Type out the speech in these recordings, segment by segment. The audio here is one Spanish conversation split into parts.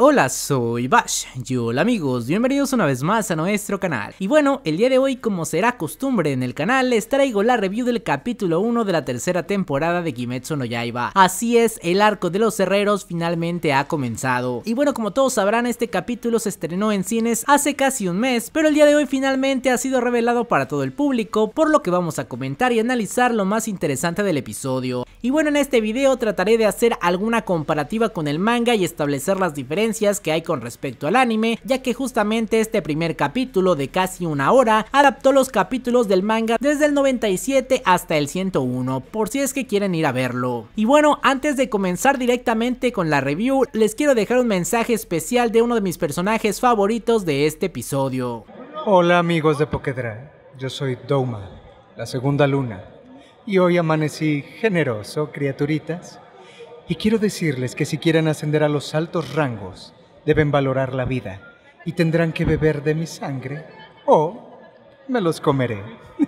Hola, soy Bash, y hola amigos, bienvenidos una vez más a nuestro canal. Y bueno, el día de hoy como será costumbre en el canal, les traigo la review del capítulo 1 de la tercera temporada de Kimetsu no Yaiba. Así es, el arco de los herreros finalmente ha comenzado. Y bueno, como todos sabrán, este capítulo se estrenó en cines hace casi un mes, pero el día de hoy finalmente ha sido revelado para todo el público, por lo que vamos a comentar y analizar lo más interesante del episodio. Y bueno, en este video trataré de hacer alguna comparativa con el manga y establecer las diferencias que hay con respecto al anime, ya que justamente este primer capítulo de casi una hora adaptó los capítulos del manga desde el 97 hasta el 101, por si es que quieren ir a verlo. Y bueno, antes de comenzar directamente con la review, les quiero dejar un mensaje especial de uno de mis personajes favoritos de este episodio. Hola amigos de Pokedra, yo soy Douma, la segunda luna, y hoy amanecí generoso, criaturitas, y quiero decirles que si quieren ascender a los altos rangos, deben valorar la vida y tendrán que beber de mi sangre o me los comeré.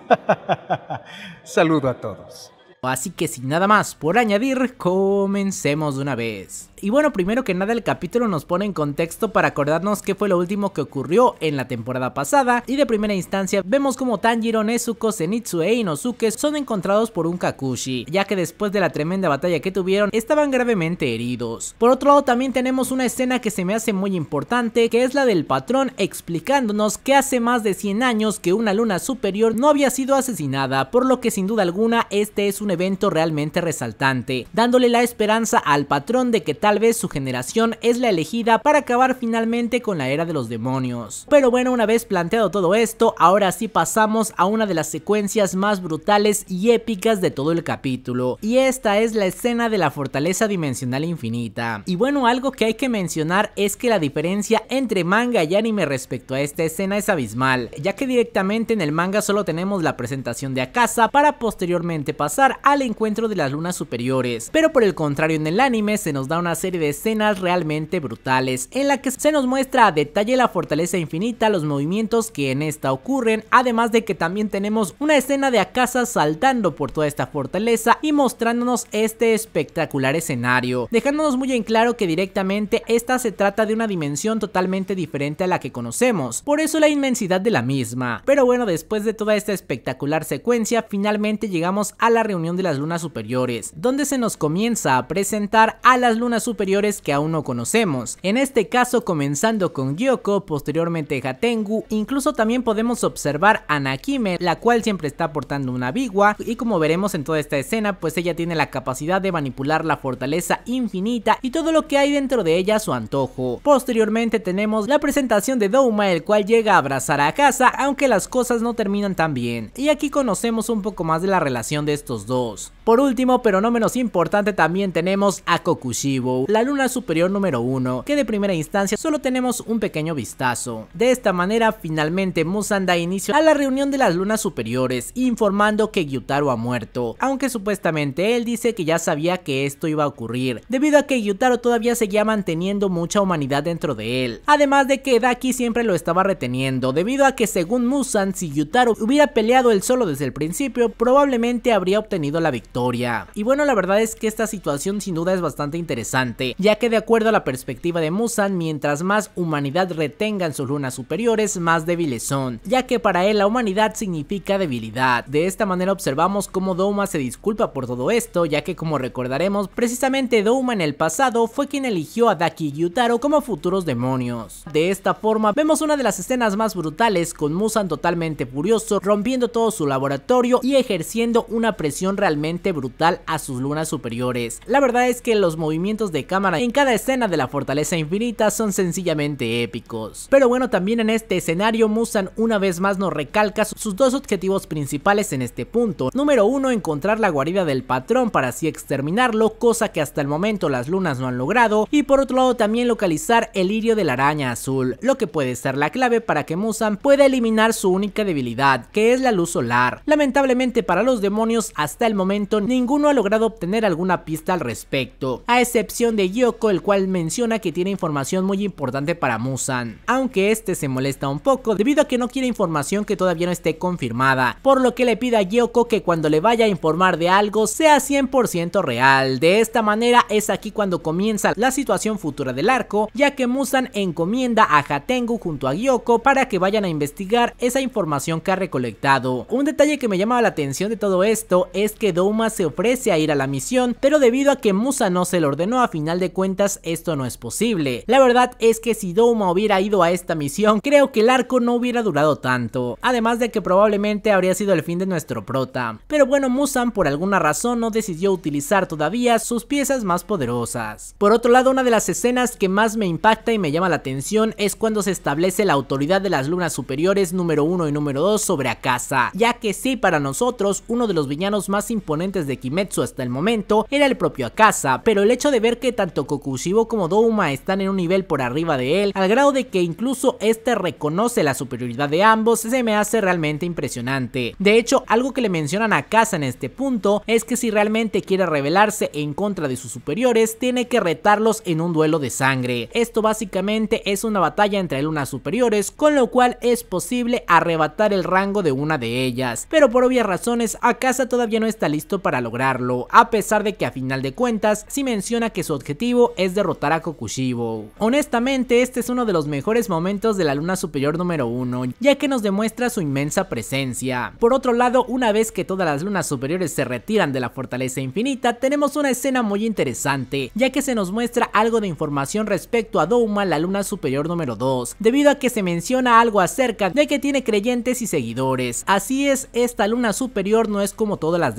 Saludo a todos. Así que sin nada más por añadir, comencemos de una vez. Y bueno, primero que nada el capítulo nos pone en contexto para acordarnos qué fue lo último que ocurrió en la temporada pasada y de primera instancia vemos como Tanjiro, Nezuko, Zenitsu e Inosuke son encontrados por un Kakushi, ya que después de la tremenda batalla que tuvieron estaban gravemente heridos. Por otro lado también tenemos una escena que se me hace muy importante que es la del patrón explicándonos que hace más de 100 años que una luna superior no había sido asesinada, por lo que sin duda alguna este es un evento realmente resaltante, dándole la esperanza al patrón de que tal vez su generación es la elegida para acabar finalmente con la era de los demonios. Pero bueno, una vez planteado todo esto, ahora sí pasamos a una de las secuencias más brutales y épicas de todo el capítulo, y esta es la escena de la fortaleza dimensional infinita. Y bueno, algo que hay que mencionar es que la diferencia entre manga y anime respecto a esta escena es abismal, ya que directamente en el manga solo tenemos la presentación de Akasa para posteriormente pasar al encuentro de las lunas superiores, pero por el contrario en el anime se nos da una serie de escenas realmente brutales, en la que se nos muestra a detalle la fortaleza infinita, los movimientos que en esta ocurren, además de que también tenemos una escena de Akasa saltando por toda esta fortaleza y mostrándonos este espectacular escenario, dejándonos muy en claro que directamente esta se trata de una dimensión totalmente diferente a la que conocemos, por eso la inmensidad de la misma. Pero bueno, después de toda esta espectacular secuencia, finalmente llegamos a la reunión de las lunas superiores, donde se nos comienza a presentar a las lunas superiores que aún no conocemos. En este caso comenzando con Gyoko, posteriormente Hatengu, incluso también podemos observar a Nakime, la cual siempre está portando una bigua y como veremos en toda esta escena, pues ella tiene la capacidad de manipular la fortaleza infinita y todo lo que hay dentro de ella a su antojo. Posteriormente tenemos la presentación de Douma, el cual llega a abrazar a casa, aunque las cosas no terminan tan bien. Y aquí conocemos un poco más de la relación de estos dos por último, pero no menos importante, también tenemos a Kokushibo, la luna superior número 1, que de primera instancia solo tenemos un pequeño vistazo. De esta manera, finalmente Musan da inicio a la reunión de las lunas superiores, informando que Gyutaro ha muerto, aunque supuestamente él dice que ya sabía que esto iba a ocurrir, debido a que Gyutaro todavía seguía manteniendo mucha humanidad dentro de él, además de que Daki siempre lo estaba reteniendo, debido a que según Musan, si Gyutaro hubiera peleado él solo desde el principio, probablemente habría obtenido la victoria. Y bueno, la verdad es que esta situación sin duda es bastante interesante, ya que de acuerdo a la perspectiva de Musan, mientras más humanidad retengan sus lunas superiores, más débiles son, ya que para él la humanidad significa debilidad. De esta manera observamos cómo Douma se disculpa por todo esto, ya que como recordaremos, precisamente Douma en el pasado fue quien eligió a Daki y Yutaro como futuros demonios. De esta forma, vemos una de las escenas más brutales con Musan totalmente furioso, rompiendo todo su laboratorio y ejerciendo una presión realmente brutal a sus lunas superiores. La verdad es que los movimientos de cámara en cada escena de la fortaleza infinita son sencillamente épicos. Pero bueno, también en este escenario Musan una vez más nos recalca sus dos objetivos principales en este punto. Número uno, encontrar la guarida del patrón para así exterminarlo, cosa que hasta el momento las lunas no han logrado. Y por otro lado también localizar el lirio de la araña azul, lo que puede ser la clave para que Musan pueda eliminar su única debilidad, que es la luz solar. Lamentablemente para los demonios hasta hasta el momento ninguno ha logrado obtener alguna pista al respecto, a excepción de Gyoko el cual menciona que tiene información muy importante para Musan, aunque este se molesta un poco debido a que no quiere información que todavía no esté confirmada, por lo que le pide a Gyoko que cuando le vaya a informar de algo sea 100% real, de esta manera es aquí cuando comienza la situación futura del arco, ya que Musan encomienda a Hatengu junto a Gyoko... para que vayan a investigar esa información que ha recolectado. Un detalle que me llamaba la atención de todo esto es que Douma se ofrece a ir a la misión, pero debido a que Musa no se lo ordenó, a final de cuentas esto no es posible. La verdad es que si Douma hubiera ido a esta misión, creo que el arco no hubiera durado tanto, además de que probablemente habría sido el fin de nuestro prota. Pero bueno, Musan por alguna razón no decidió utilizar todavía sus piezas más poderosas. Por otro lado, una de las escenas que más me impacta y me llama la atención es cuando se establece la autoridad de las lunas superiores número 1 y número 2 sobre Akasa, ya que sí para nosotros uno de los villanos más imponentes de Kimetsu hasta el momento era el propio Akasa, pero el hecho de ver que tanto Kokushibo como Douma están en un nivel por arriba de él, al grado de que incluso este reconoce la superioridad de ambos, se me hace realmente impresionante. De hecho, algo que le mencionan a Akasa en este punto es que si realmente quiere rebelarse en contra de sus superiores, tiene que retarlos en un duelo de sangre. Esto básicamente es una batalla entre lunas superiores, con lo cual es posible arrebatar el rango de una de ellas. Pero por obvias razones, Akasa todavía no está listo para lograrlo, a pesar de que a final de cuentas sí menciona que su objetivo es derrotar a Kokushibo. Honestamente, este es uno de los mejores momentos de la luna superior número 1, ya que nos demuestra su inmensa presencia. Por otro lado, una vez que todas las lunas superiores se retiran de la fortaleza infinita, tenemos una escena muy interesante, ya que se nos muestra algo de información respecto a Douma, la luna superior número 2, debido a que se menciona algo acerca de que tiene creyentes y seguidores. Así es, esta luna superior no es como todas las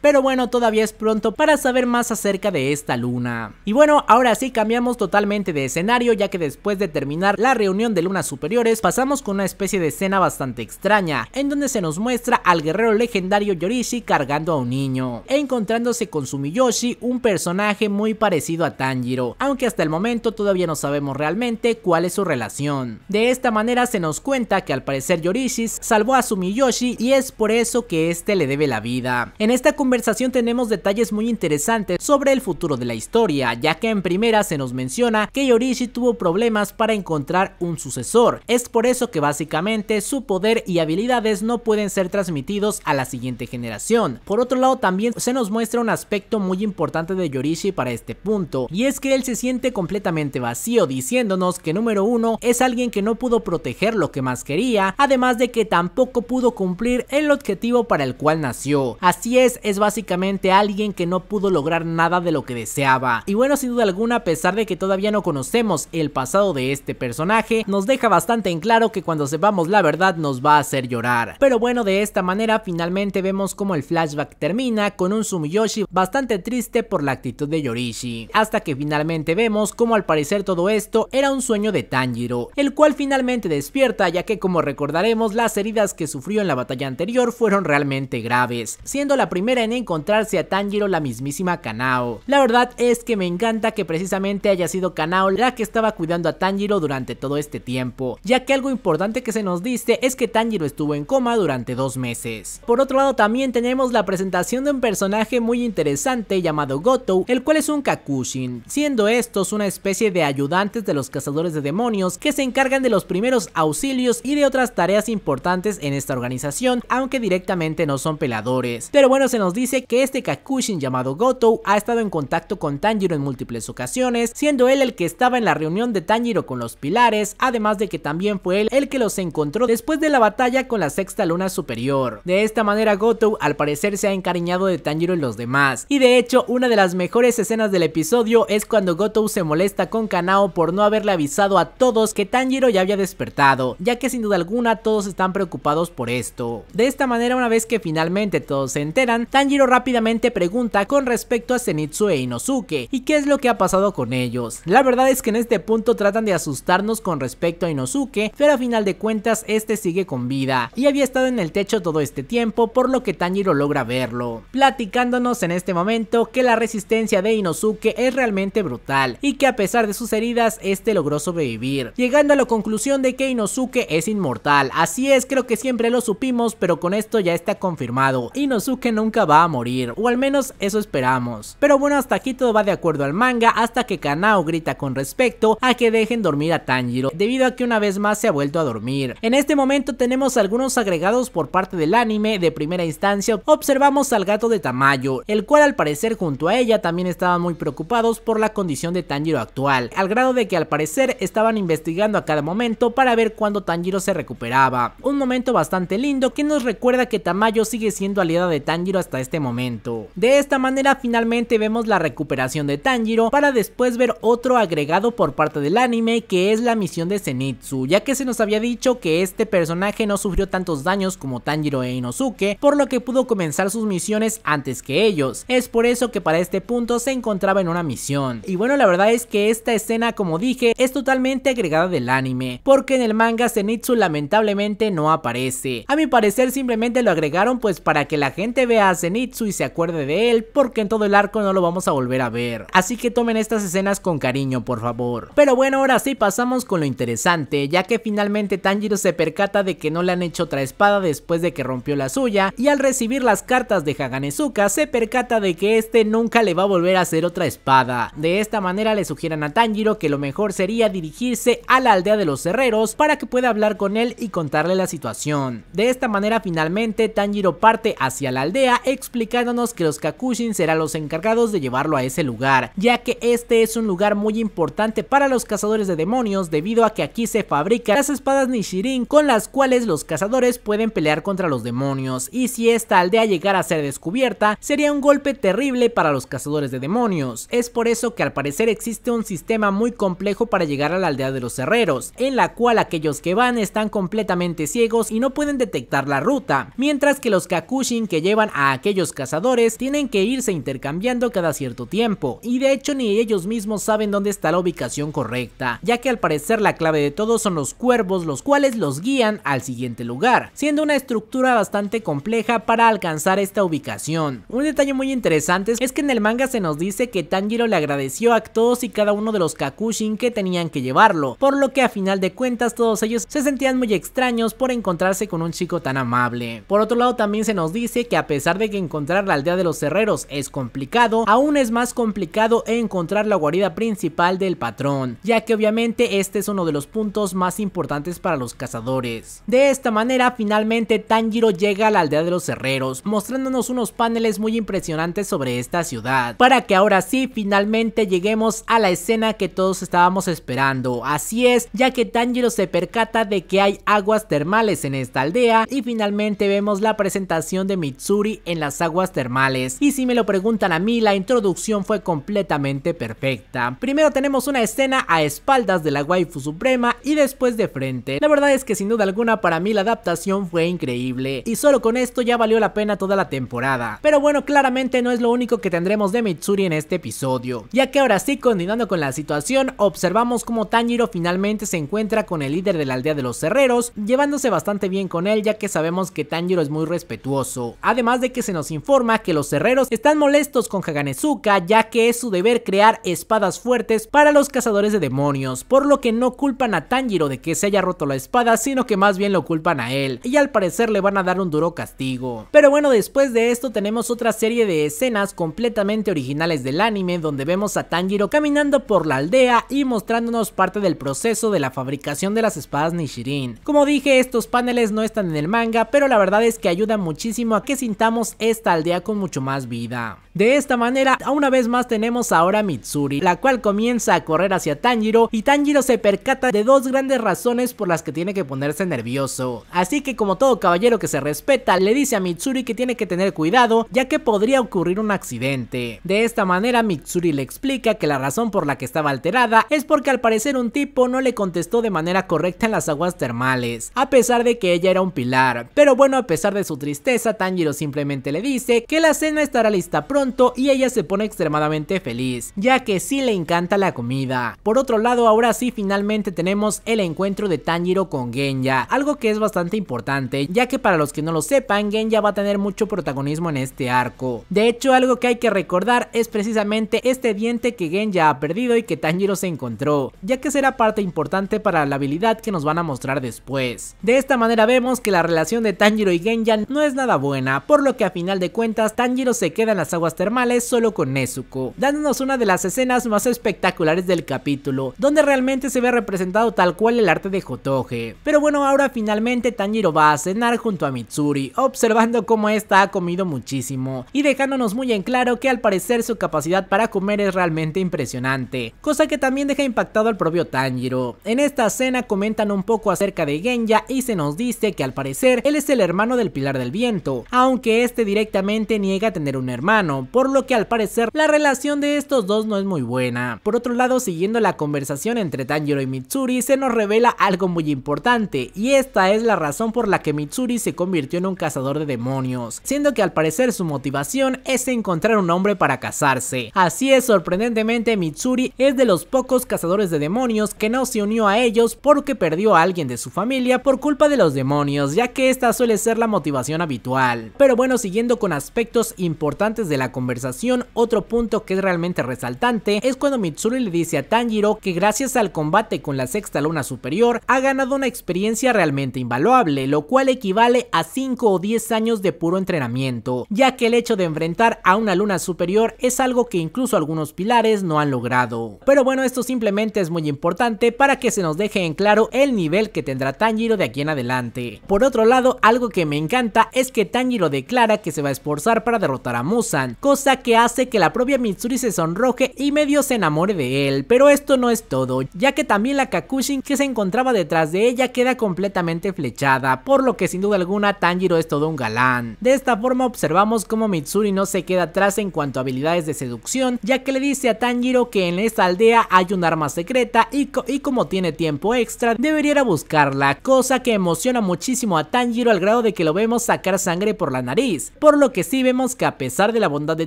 pero bueno, todavía es pronto para saber más acerca de esta luna. Y bueno, ahora sí cambiamos totalmente de escenario, ya que después de terminar la reunión de lunas superiores, pasamos con una especie de escena bastante extraña, en donde se nos muestra al guerrero legendario Yorishi cargando a un niño, e encontrándose con Sumiyoshi, un personaje muy parecido a Tanjiro, aunque hasta el momento todavía no sabemos realmente cuál es su relación. De esta manera se nos cuenta que al parecer Yorishi salvó a Sumiyoshi y es por eso que este le debe la vida. En esta conversación tenemos detalles muy interesantes sobre el futuro de la historia, ya que en primera se nos menciona que Yorishi tuvo problemas para encontrar un sucesor. Es por eso que básicamente su poder y habilidades no pueden ser transmitidos a la siguiente generación. Por otro lado también se nos muestra un aspecto muy importante de Yorishi para este punto, y es que él se siente completamente vacío diciéndonos que número uno es alguien que no pudo proteger lo que más quería, además de que tampoco pudo cumplir el objetivo para el cual nació. Así es, es básicamente alguien que no pudo lograr nada de lo que deseaba. Y bueno, sin duda alguna, a pesar de que todavía no conocemos el pasado de este personaje, nos deja bastante en claro que cuando sepamos la verdad nos va a hacer llorar. Pero bueno, de esta manera finalmente vemos como el flashback termina con un Sumiyoshi bastante triste por la actitud de Yorishi. Hasta que finalmente vemos como al parecer todo esto era un sueño de Tanjiro, el cual finalmente despierta ya que como recordaremos las heridas que sufrió en la batalla anterior fueron realmente graves, siendo la primera en encontrarse a Tanjiro la mismísima Kanao. La verdad es que me encanta que precisamente haya sido Kanao la que estaba cuidando a Tanjiro durante todo este tiempo, ya que algo importante que se nos dice es que Tanjiro estuvo en coma durante dos meses. Por otro lado también tenemos la presentación de un personaje muy interesante llamado Goto, el cual es un Kakushin, siendo estos una especie de ayudantes de los cazadores de demonios que se encargan de los primeros auxilios y de otras tareas importantes en esta organización, aunque directamente no son peladores. Pero bueno se nos dice que este Kakushin llamado Goto ha estado en contacto con Tanjiro en múltiples ocasiones, siendo él el que estaba en la reunión de Tanjiro con los pilares, además de que también fue él el que los encontró después de la batalla con la sexta luna superior. De esta manera Goto al parecer se ha encariñado de Tanjiro y los demás, y de hecho una de las mejores escenas del episodio es cuando Goto se molesta con Kanao por no haberle avisado a todos que Tanjiro ya había despertado, ya que sin duda alguna todos están preocupados por esto. De esta manera una vez que finalmente todos se enteran, Tanjiro rápidamente pregunta con respecto a Zenitsu e Inosuke y qué es lo que ha pasado con ellos. La verdad es que en este punto tratan de asustarnos con respecto a Inosuke, pero a final de cuentas este sigue con vida y había estado en el techo todo este tiempo por lo que Tanjiro logra verlo, platicándonos en este momento que la resistencia de Inosuke es realmente brutal y que a pesar de sus heridas este logró sobrevivir, llegando a la conclusión de que Inosuke es inmortal, así es creo que siempre lo supimos pero con esto ya está confirmado, Inosuke que nunca va a morir, o al menos eso esperamos. Pero bueno, hasta aquí todo va de acuerdo al manga, hasta que Kanao grita con respecto a que dejen dormir a Tanjiro, debido a que una vez más se ha vuelto a dormir. En este momento tenemos algunos agregados por parte del anime, de primera instancia observamos al gato de Tamayo, el cual al parecer junto a ella también estaban muy preocupados por la condición de Tanjiro actual, al grado de que al parecer estaban investigando a cada momento para ver cuándo Tanjiro se recuperaba. Un momento bastante lindo que nos recuerda que Tamayo sigue siendo aliada de Tanjiro hasta este momento. De esta manera finalmente vemos la recuperación de Tanjiro para después ver otro agregado por parte del anime que es la misión de Zenitsu, ya que se nos había dicho que este personaje no sufrió tantos daños como Tanjiro e Inosuke, por lo que pudo comenzar sus misiones antes que ellos. Es por eso que para este punto se encontraba en una misión. Y bueno, la verdad es que esta escena, como dije, es totalmente agregada del anime, porque en el manga Zenitsu lamentablemente no aparece. A mi parecer simplemente lo agregaron pues para que la gente vea a Zenitsu y se acuerde de él porque en todo el arco no lo vamos a volver a ver. Así que tomen estas escenas con cariño por favor. Pero bueno ahora sí pasamos con lo interesante ya que finalmente Tanjiro se percata de que no le han hecho otra espada después de que rompió la suya y al recibir las cartas de Haganezuka se percata de que este nunca le va a volver a hacer otra espada. De esta manera le sugieren a Tanjiro que lo mejor sería dirigirse a la aldea de los herreros para que pueda hablar con él y contarle la situación. De esta manera finalmente Tanjiro parte hacia la aldea explicándonos que los Kakushin serán los encargados de llevarlo a ese lugar, ya que este es un lugar muy importante para los cazadores de demonios debido a que aquí se fabrican las espadas Nishirin con las cuales los cazadores pueden pelear contra los demonios y si esta aldea llegara a ser descubierta sería un golpe terrible para los cazadores de demonios. Es por eso que al parecer existe un sistema muy complejo para llegar a la aldea de los herreros, en la cual aquellos que van están completamente ciegos y no pueden detectar la ruta, mientras que los Kakushin que llevan a aquellos cazadores tienen que irse intercambiando cada cierto tiempo y de hecho ni ellos mismos saben dónde está la ubicación correcta, ya que al parecer la clave de todo son los cuervos los cuales los guían al siguiente lugar, siendo una estructura bastante compleja para alcanzar esta ubicación. Un detalle muy interesante es que en el manga se nos dice que Tanjiro le agradeció a todos y cada uno de los Kakushin que tenían que llevarlo, por lo que a final de cuentas todos ellos se sentían muy extraños por encontrarse con un chico tan amable. Por otro lado también se nos dice que a pesar de que encontrar la aldea de los herreros es complicado, aún es más complicado encontrar la guarida principal del patrón, ya que obviamente este es uno de los puntos más importantes para los cazadores. De esta manera, finalmente Tanjiro llega a la aldea de los herreros, mostrándonos unos paneles muy impresionantes sobre esta ciudad, para que ahora sí finalmente lleguemos a la escena que todos estábamos esperando, así es, ya que Tanjiro se percata de que hay aguas termales en esta aldea y finalmente vemos la presentación de Mitsu en las aguas termales. Y si me lo preguntan a mí, la introducción fue completamente perfecta. Primero tenemos una escena a espaldas de la waifu suprema y después de frente. La verdad es que sin duda alguna para mí la adaptación fue increíble y solo con esto ya valió la pena toda la temporada. Pero bueno, claramente no es lo único que tendremos de Mitsuri en este episodio, ya que ahora sí, continuando con la situación, observamos cómo Tanjiro finalmente se encuentra con el líder de la aldea de los herreros, llevándose bastante bien con él ya que sabemos que Tanjiro es muy respetuoso además de que se nos informa que los herreros están molestos con Haganezuka ya que es su deber crear espadas fuertes para los cazadores de demonios, por lo que no culpan a Tanjiro de que se haya roto la espada, sino que más bien lo culpan a él, y al parecer le van a dar un duro castigo. Pero bueno, después de esto tenemos otra serie de escenas completamente originales del anime, donde vemos a Tanjiro caminando por la aldea y mostrándonos parte del proceso de la fabricación de las espadas Nishirin. Como dije, estos paneles no están en el manga, pero la verdad es que ayudan muchísimo a que si pintamos esta aldea con mucho más vida. De esta manera, una vez más tenemos ahora a Mitsuri, la cual comienza a correr hacia Tanjiro y Tanjiro se percata de dos grandes razones por las que tiene que ponerse nervioso. Así que como todo caballero que se respeta, le dice a Mitsuri que tiene que tener cuidado ya que podría ocurrir un accidente. De esta manera Mitsuri le explica que la razón por la que estaba alterada es porque al parecer un tipo no le contestó de manera correcta en las aguas termales, a pesar de que ella era un pilar. Pero bueno, a pesar de su tristeza, Tanjiro simplemente le dice que la cena estará lista pronto y ella se pone extremadamente feliz, ya que sí le encanta la comida. Por otro lado, ahora sí finalmente tenemos el encuentro de Tanjiro con Genya, algo que es bastante importante, ya que para los que no lo sepan, Genya va a tener mucho protagonismo en este arco. De hecho, algo que hay que recordar es precisamente este diente que Genya ha perdido y que Tanjiro se encontró, ya que será parte importante para la habilidad que nos van a mostrar después. De esta manera vemos que la relación de Tanjiro y Genya no es nada buena, por lo que a final de cuentas Tanjiro se queda en las aguas termales solo con Nezuko, dándonos una de las escenas más espectaculares del capítulo, donde realmente se ve representado tal cual el arte de Hotoge. Pero bueno, ahora finalmente Tanjiro va a cenar junto a Mitsuri, observando cómo esta ha comido muchísimo y dejándonos muy en claro que al parecer su capacidad para comer es realmente impresionante, cosa que también deja impactado al propio Tanjiro. En esta escena comentan un poco acerca de Genya y se nos dice que al parecer él es el hermano del Pilar del Viento, aunque este directamente niega tener un hermano, por lo que al parecer la relación de estos dos no es muy buena. Por otro lado, siguiendo la conversación entre Tanjiro y Mitsuri, se nos revela algo muy importante, y esta es la razón por la que Mitsuri se convirtió en un cazador de demonios, siendo que al parecer su motivación es encontrar un hombre para casarse. Así es, sorprendentemente Mitsuri es de los pocos cazadores de demonios que no se unió a ellos porque perdió a alguien de su familia por culpa de los demonios, ya que esta suele ser la motivación habitual. Pero bueno, siguiendo con aspectos importantes de la conversación, otro punto que es realmente resaltante es cuando Mitsuri le dice a Tanjiro que gracias al combate con la sexta luna superior ha ganado una experiencia realmente invaluable, lo cual equivale a 5 o 10 años de puro entrenamiento, ya que el hecho de enfrentar a una luna superior es algo que incluso algunos pilares no han logrado. Pero bueno, esto simplemente es muy importante para que se nos deje en claro el nivel que tendrá Tanjiro de aquí en adelante. Por otro lado, algo que me encanta es que Tanjiro declara que se va a esforzar para derrotar a Musan, cosa que hace que la propia Mitsuri se sonroje y medio se enamore de él. Pero esto no es todo, ya que también la Kakushin que se encontraba detrás de ella queda completamente flechada, por lo que sin duda alguna Tanjiro es todo un galán. De esta forma observamos cómo Mitsuri no se queda atrás en cuanto a habilidades de seducción, ya que le dice a Tanjiro que en esta aldea hay un arma secreta y, como tiene tiempo extra, debería ir a buscarla, cosa que emociona muchísimo a Tanjiro al grado de que lo vemos sacar sangre por la nariz, por lo que sí vemos que a pesar de la bondad de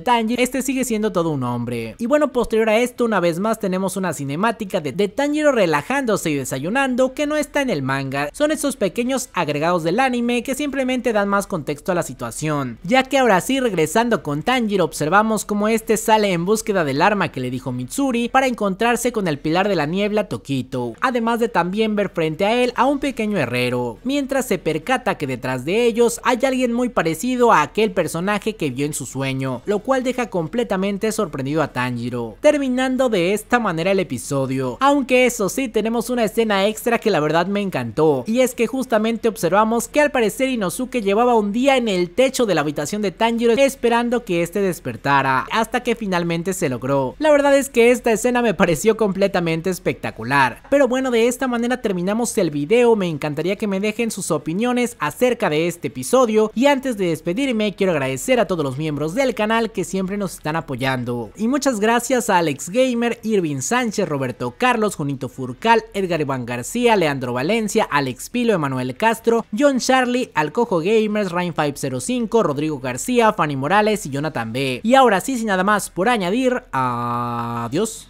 Tanjiro, este sigue siendo todo un hombre. Y bueno, posterior a esto, una vez más tenemos una cinemática de, de Tanjiro relajándose y desayunando que no está en el manga. Son esos pequeños agregados del anime que simplemente dan más contexto a la situación. Ya que ahora sí, regresando con Tanjiro, observamos cómo este sale en búsqueda del arma que le dijo Mitsuri para encontrarse con el pilar de la niebla Tokito, además de también ver frente a él a un pequeño herrero, mientras se percata que detrás de ellos hay alguien muy parecido a aquel personaje que vio en su sueño, lo cual deja completamente sorprendido a Tanjiro, terminando de esta manera el episodio. Aunque eso sí, tenemos una escena extra que la verdad me encantó, y es que justamente observamos que al parecer Inosuke llevaba un día en el techo de la habitación de Tanjiro esperando que este despertara, hasta que finalmente se logró. La verdad es que esta escena me pareció completamente espectacular. Pero bueno, de esta manera terminamos el video, me encantaría que me dejen sus opiniones acerca de este episodio, y antes de despedirme quiero agradecer a todos los miembros del canal que siempre nos están apoyando. Y muchas gracias a Alex Gamer, Irving Sánchez, Roberto Carlos, Junito Furcal, Edgar Iván García, Leandro Valencia, Alex Pilo, Emanuel Castro, John Charlie, Alcojo Gamers, Rain505, Rodrigo García, Fanny Morales y Jonathan B. Y ahora sí, sin nada más por añadir, adiós.